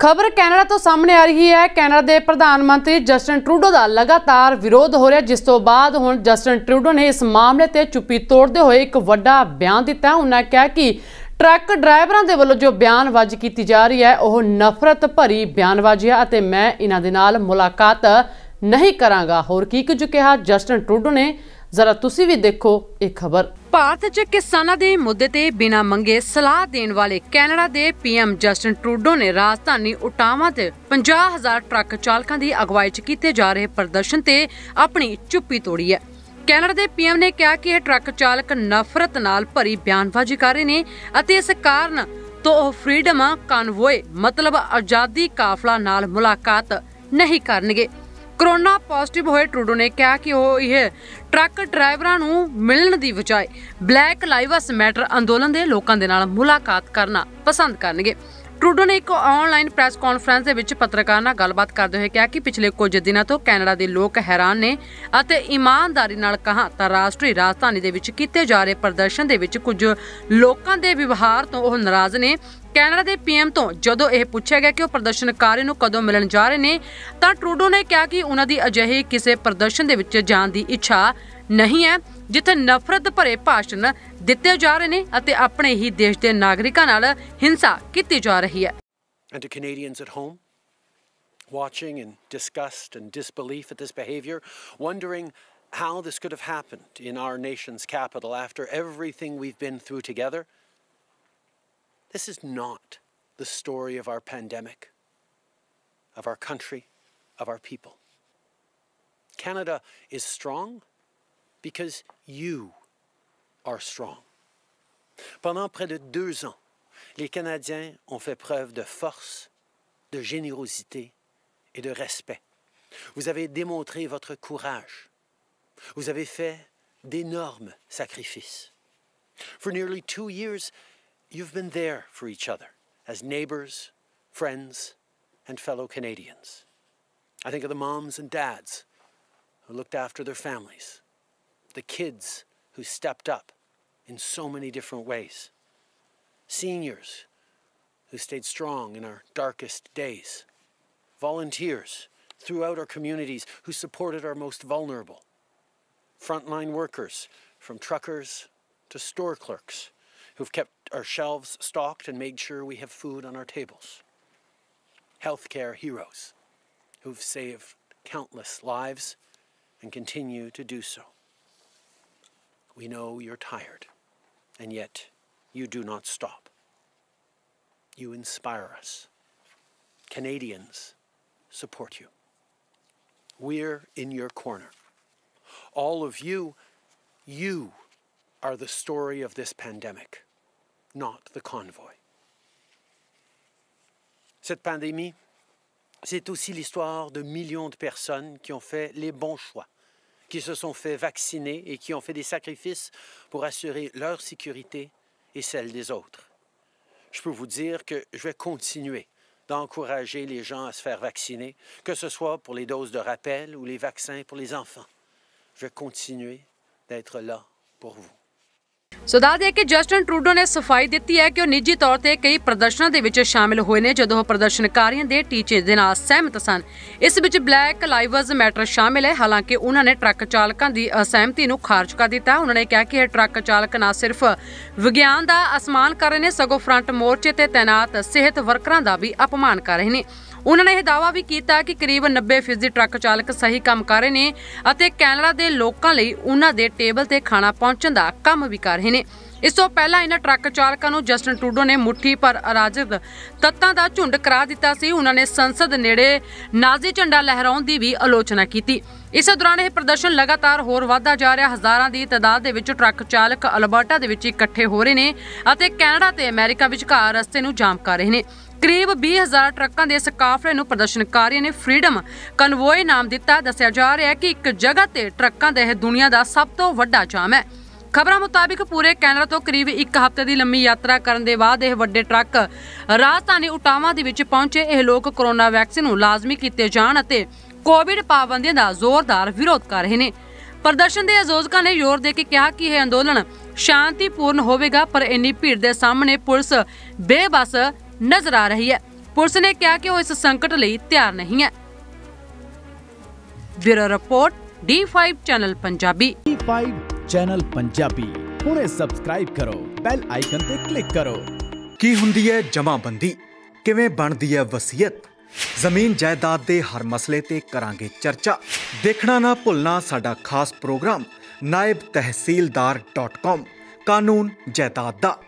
ਖਬਰ ਕੈਨੇਡਾ ਤੋਂ ਸਾਹਮਣੇ ਆ ਰਹੀ ਹੈ ਕੈਨੇਡਾ ਦੇ ਪ੍ਰਧਾਨ ਮੰਤਰੀ ਜਸਟਨ ਟਰੂਡੋ ਦਾ ਲਗਾਤਾਰ ਵਿਰੋਧ ਹੋ ਰਿਹਾ ਜਿਸ ਤੋਂ ਬਾਅਦ ਹੁਣ ਜਸਟਨ ਟਰੂਡੋ ਨੇ ਇਸ ਮਾਮਲੇ ਤੇ ਚੁੱਪੀ ਤੋੜਦੇ ਹੋਏ ਇੱਕ ਵੱਡਾ ਬਿਆਨ ਦਿੱਤਾ ਉਹਨਾਂ ਕਿਹਾ ਕਿ ਟਰੱਕ ਡਰਾਈਵਰਾਂ ਦੇ ਵੱਲੋਂ ਜੋ ਬਿਆਨਬਾਜ਼ ਕੀਤੀ ਜਾ ਰਹੀ ਹੈ ਉਹ ਨਫ਼ਰਤ ਭਰੀ ਬਿਆਨਵਾਜੀ ਹੈ ਅਤੇ ਮੈਂ ਇਹਨਾਂ ਦੇ ਨਾਲ ਮੁਲਾਕਾਤ ਨਹੀਂ ਕਰਾਂਗਾ ਹੋਰ ਕੀ ਕੁਝ ਕਿਹਾ ਜਸਟਨ ਟਰੂਡੋ ਨੇ ਜ਼ਰਾ ਤੁਸੀਂ ਵੀ ਦੇਖੋ ਇਹ ਖਬਰ ਭਾਰਤ 'ਚ ਕਿਸਾਨਾਂ ਦੇ ਮੁੱਦੇ ਤੇ ਬਿਨਾ ਮੰਗੇ ਸਲਾਹ ਦੇਣ ਵਾਲੇ ਕੈਨੇਡਾ ਦੇ ਪੀਐਮ ਜਸਟਨ ਟਰੂਡੋ ਨੇ ਰਾਜਧਾਨੀ ਉਟਾਵਾ 'ਤੇ 50000 ਟਰੱਕ ਚਾਲਕਾਂ ਦੀ ਅਗਵਾਈ 'ਚ ਕੀਤੇ ਜਾ ਰਹੇ ਪ੍ਰਦਰਸ਼ਨ ਤੇ ਆਪਣੀ ਚੁੱਪੀ ਤੋੜੀ ਹੈ ਕੈਨੇਡਾ ਦੇ ਪੀਐਮ ਨੇ ਕਿਹਾ ਕਿ ਇਹ ਟਰੱਕ ਚਾਲਕ ਨਫ਼ਰਤ ਨਾਲ ਭਰੀ ਬਿਆਨਬਾਜ਼ੀ ਕਰ ਰਹੇ ਨੇ ਅਤੇ ਇਸ ਕਾਰਨ ਤੋਂ ਉਹ ਫ੍ਰੀडम ਕਨਵੋਏ ਮਤਲਬ ਆਜ਼ਾਦੀ ਕਾਫਲਾ ਨਾਲ ਮੁਲਾਕਾਤ ਨਹੀਂ ਕਰਨਗੇ ਕਰੋਨਾ ਪੋਜ਼ਿਟਿਵ ਹੋਏ ਟਰੂਡੋ ਨੇ ਕਿਹਾ ਕਿ ਉਹ ਇਹ ਟਰੱਕ ਡਰਾਈਵਰਾਂ ਨੂੰ ਮਿਲਣ ਦੀ ਬਜਾਏ ਬਲੈਕ ਲਾਈਵਸ ਮੈਟਰ ਅੰਦੋਲਨ ਦੇ ਲੋਕਾਂ ਦੇ ਨਾਲ ਮੁਲਾਕਾਤ ਕਰਨਾ ਪਸੰਦ ਕਰਨਗੇ ਟਰੂਡੋ ਨੇ ਇੱਕ ਆਨਲਾਈਨ ਪ੍ਰੈਸ ਕਾਨਫਰੰਸ ਦੇ ਵਿੱਚ ਪੱਤਰਕਾਰਾਂ ਨਾਲ ਗੱਲਬਾਤ ਕਰਦੇ ਹੋਏ ਕਿਹਾ ਕਿ ਪਿਛਲੇ ਕੁਝ ਦਿਨਾਂ ਤੋਂ ਕੈਨੇਡਾ ਦੇ ਲੋਕ ਹੈਰਾਨ ਨੇ ਅਤੇ ਇਮਾਨਦਾਰੀ ਨਾਲ ਕਹਾ ਤਾਂ ਰਾਸ਼ਟਰੀ ਰਾਜਧਾਨੀ ਦੇ ਵਿੱਚ ਕੀਤੇ ਜਾ ਰਹੇ ਪ੍ਰਦਰਸ਼ਨ ਦੇ ਵਿੱਚ ਕੁਝ ਲੋਕਾਂ ਦੇ ਵਿਵਹਾਰ ਤੋਂ ਉਹ ਨਾਰਾਜ਼ ਨੇ ਕੈਨੇਡਾ ਦੇ ਪੀਐਮ ਤੋਂ ਜਦੋਂ ਇਹ ਪੁੱਛਿਆ ਗਿਆ ਕਿ ਉਹ ਪ੍ਰਦਰਸ਼ਨਕਾਰੀ ਨੂੰ ਕਦੋਂ ਮਿਲਣ ਜਾ ਰਹੇ ਨੇ ਤਾਂ ਟਰੂਡੋ ਨੇ ਕਿਹਾ ਕਿ ਉਹਨਾਂ ਦੀ ਅਜਿਹੇ ਕਿਸੇ ਪ੍ਰਦਰਸ਼ਨ ਦੇ ਵਿੱਚ ਜਾਣ ਦੀ ਇੱਛਾ ਨਹੀਂ ਹੈ ਜਿੱਥੇ ਨਫ਼ਰਤ ਭਰੇ ਭਾਸ਼ਣ ਦਿੱਤੇ ਜਾ ਰਹੇ ਨੇ ਅਤੇ ਆਪਣੇ ਹੀ ਦੇਸ਼ ਦੇ ਨਾਗਰਿਕਾਂ ਨਾਲ ਹਿੰਸਾ ਕੀਤੀ ਜਾ ਰਹੀ ਹੈ And to Canadians at home watching in disgust and disbelief at this behavior, wondering how this could have happened in our nation's capital after everything we've been through together. This is not the story of our pandemic, of our country, of our people. Canada is strong because you are strong. Pendant près de deux ans, les Canadiens ont fait preuve de force, de générosité et de respect. Vous avez démontré votre courage. Vous avez fait d'énormes sacrifices. years, You've been there for each other as neighbors, friends, and fellow Canadians. I think of the moms and dads who looked after their families, the kids who stepped up in so many different ways, seniors who stayed strong in our darkest days, volunteers throughout our communities who supported our most vulnerable, frontline workers from truckers to store clerks who've kept our shelves stocked and made sure we have food on our tables. Healthcare heroes who've saved countless lives and continue to do so. We know you're tired, and yet you do not stop. You inspire us. Canadians support you. We're in your corner. All of you, you are the story of this pandemic. not the convoy. Cette pandémie, c'est aussi l'histoire de millions de personnes qui ont fait les bons choix, qui se sont fait vacciner et qui ont fait des sacrifices pour assurer leur sécurité et celle des autres. Je peux vous dire que je vais continuer d'encourager les gens à se faire vacciner, que ce soit pour les doses de rappel ou les vaccins pour les enfants. Je vais continuer d'être là pour vous. ਸੋ ਦੇ ਕਿ Justin Trudeau ਨੇ ਸਫਾਈ ਦਿੱਤੀ ਹੈ ਕਿ ਉਹ ਨਿੱਜੀ ਤੌਰ ਤੇ ਕਈ ਪ੍ਰਦਰਸ਼ਨਾਂ ਦੇ ਵਿੱਚ ਸ਼ਾਮਿਲ ਹੋਏ ਨੇ ਜਦੋਂ ਉਹ ਪ੍ਰਦਰਸ਼ਨਕਾਰੀਆਂ ਦੇ ਟੀਚੇ ਦੇ ਨਾਲ ਸਹਿਮਤ ਸਨ ਇਸ ਵਿੱਚ ਬਲੈਕ ਲਾਈਵਜ਼ ਮੈਟਰ ਸ਼ਾਮਿਲ ਹੈ ਹਾਲਾਂਕਿ ਉਹਨਾਂ ਨੇ ਟਰੱਕ ਚਾਲਕਾਂ ਦੀ ਅਸਹਿਮਤੀ ਨੂੰ ਖਾਰਜ ਕਰ ਦਿੱਤਾ ਉਹਨਾਂ ਨੇ ਕਿਹਾ ਕਿ ਇਹ ਟਰੱਕ ਚਾਲਕ ਨਾ ਸਿਰਫ ਵਿਗਿਆਨ ਦਾ ਅਸਮਾਨ ਕਰ ਰਹੇ ਨੇ ਸਗੋਂ ਫਰੰਟ ਮੋਰਚੇ ਤੇ ਤਾਇਨਾਤ ਸਿਹਤ ਵਰਕਰਾਂ ਦਾ ਵੀ ਅਪਮਾਨ ਕਰ ਰਹੇ ਨੇ ਉਹਨਾਂ ਨੇ ਇਹ ਦਾਵਾ ਵੀ ਕੀਤਾ ਕਿ ਕਰੀਬ 90% ਟਰੱਕ ਚਾਲਕ ਸਹੀ ਕੰਮ ਕਰ ਰਹੇ ਨੇ ਅਤੇ ਕੈਨੇਡਾ ਦੇ ਲੋਕਾਂ ਲਈ ਉਹਨਾਂ ਦੇ ਟੇਬਲ ਤੇ ਖਾਣਾ ਪਹੁੰਚਣ ਦਾ ਕੰਮ ਵੀ ਕਰ ਰਹੇ ਨੇ ਇਸ ਤੋਂ ਪਹਿਲਾਂ ਇਹਨਾਂ ਟਰੱਕ ਚਾਲਕਾਂ ਨੂੰ ਜਸਟਨ ਟਰੂਡੋ ਨੇ ਮੁੱਠੀ ਪਰ ਅਰਾਜਕ ਤੱਤਾਂ ਦਾ ਝੁੰਡ ਕਰਾ ਦਿੱਤਾ ਸੀ ਉਹਨਾਂ ਨੇ ਸੰਸਦ ਨੇੜੇ ਨਾਜ਼ੀ ਝੰਡਾ ਲਹਿਰਾਉਣ ਦੀ ਵੀ ਆਲੋਚਨਾ ਕੀਤੀ ਇਸ ਦੌਰਾਨ ਇਹ ਪ੍ਰਦਰਸ਼ਨ ਲਗਾਤਾਰ ਹੋਰ ਵਧਦਾ ਜਾ ਰਿਹਾ ਹਜ਼ਾਰਾਂ ਦੀ ਤਦਾਦ ਦੇ ਵਿੱਚ ਟਰੱਕ ਚਾਲਕ ਅਲਬਰਟਾ ਦੇ ਵਿੱਚ ਇਕੱਠੇ ਹੋ ਰਹੇ ਨੇ ਅਤੇ ਕੈਨੇਡਾ ਤੇ ਅਮਰੀਕਾ ਵਿਚਕਾਰ ਰਸਤੇ ਨੂੰ ਜਾਮ ਕਰ ਰਹੇ ਨੇ ਕਰੀਬ 20000 ਟਰੱਕਾਂ ਦੇ ਇਸ ਕਾਫਲੇ ਨੂੰ ਪ੍ਰਦਰਸ਼ਨਕਾਰੀਆਂ ਨੇ ਫ੍ਰੀडम ਕਨਵੋਏ ਨਾਮ ਦਿੱਤਾ ਦੱਸਿਆ ਜਾ ਰਿਹਾ ਹੈ ਕਿ ਇੱਕ ਜਗ੍ਹਾ ਤੇ ਟਰੱਕਾਂ ਦਾ ਇਹ ਦੁਨੀਆ ਦਾ ਸਭ ਤੋਂ ਵੱਡਾ ਜਾਮ ਹੈ ਖਬਰਾਂ ਮੁਤਾਬਕ ਪੂਰੇ ਕੈਨੇਡਾ ਤੋਂ ਕਰੀਬ 1 ਹਫ਼ਤੇ ਦੀ ਲੰਮੀ ਯਾਤਰਾ ਕਰਨ ਦੇ ਬਾਅਦ ਇਹ ਵੱਡੇ ਟਰੱਕ ਰਾਜਧਾਨੀ ਉਟਾਵਾ ਦੇ ਵਿੱਚ ਪਹੁੰਚੇ ਇਹ ਲੋਕ ਕੋਰੋਨਾ ਵੈਕਸੀਨ ਨੂੰ ਲਾਜ਼ਮੀ ਕੀਤੇ ਜਾਣ ਅਤੇ ਕੋਵਿਡ ਪਾਬੰਦੀਆਂ ਦਾ ਜ਼ੋਰਦਾਰ ਵਿਰੋਧ ਕਰ ਰਹੇ ਨੇ ਪ੍ਰਦਰਸ਼ਨ ਦੇ ਆਯੋਜਕਾਂ ਨੇ ਜ਼ੋਰ ਦੇ ਕੇ ਕਿਹਾ ਕਿ ਇਹ ਅੰਦੋਲਨ ਸ਼ਾਂਤੀਪੂਰਨ ਹੋਵੇਗਾ ਪਰ ਇੰਨੀ ਭੀੜ ਦੇ ਸਾਹਮਣੇ ਪੁਲਿਸ ਬੇਬਸ ਨਜ਼ਰ ਆ ਰਹੀ ਹੈ ਪੁਲਿਸ ਨੇ ਕਿਹਾ ਕਿ ਉਹ ਇਸ ਸੰਕਟ ਲਈ ਤਿਆਰ ਨਹੀਂ ਹੈ bureau report D5 channel Punjabi D5 channel Punjabi ਹੁਣੇ ਸਬਸਕ੍ਰਾਈਬ ਕਰੋ ਬੈਲ ਆਈਕਨ ਤੇ ਕਲਿੱਕ ਕਰੋ ਕੀ ਹੁੰਦੀ ਹੈ ਜਮਾਬੰਦੀ ਕਿਵੇਂ ਬਣਦੀ ਹੈ ਵਸੀਅਤ ਜ਼ਮੀਨ ਜਾਇਦਾਦ ਦੇ ਹਰ ਮਸਲੇ ਤੇ ਕਰਾਂਗੇ ਚਰਚਾ ਦੇਖਣਾ ਨਾ ਭੁੱਲਣਾ ਸਾਡਾ ਖਾਸ ਪ੍ਰੋਗਰਾਮ naibtehsildar.com ਕਾਨੂੰਨ ਜਾਇਦਾਦ ਦਾ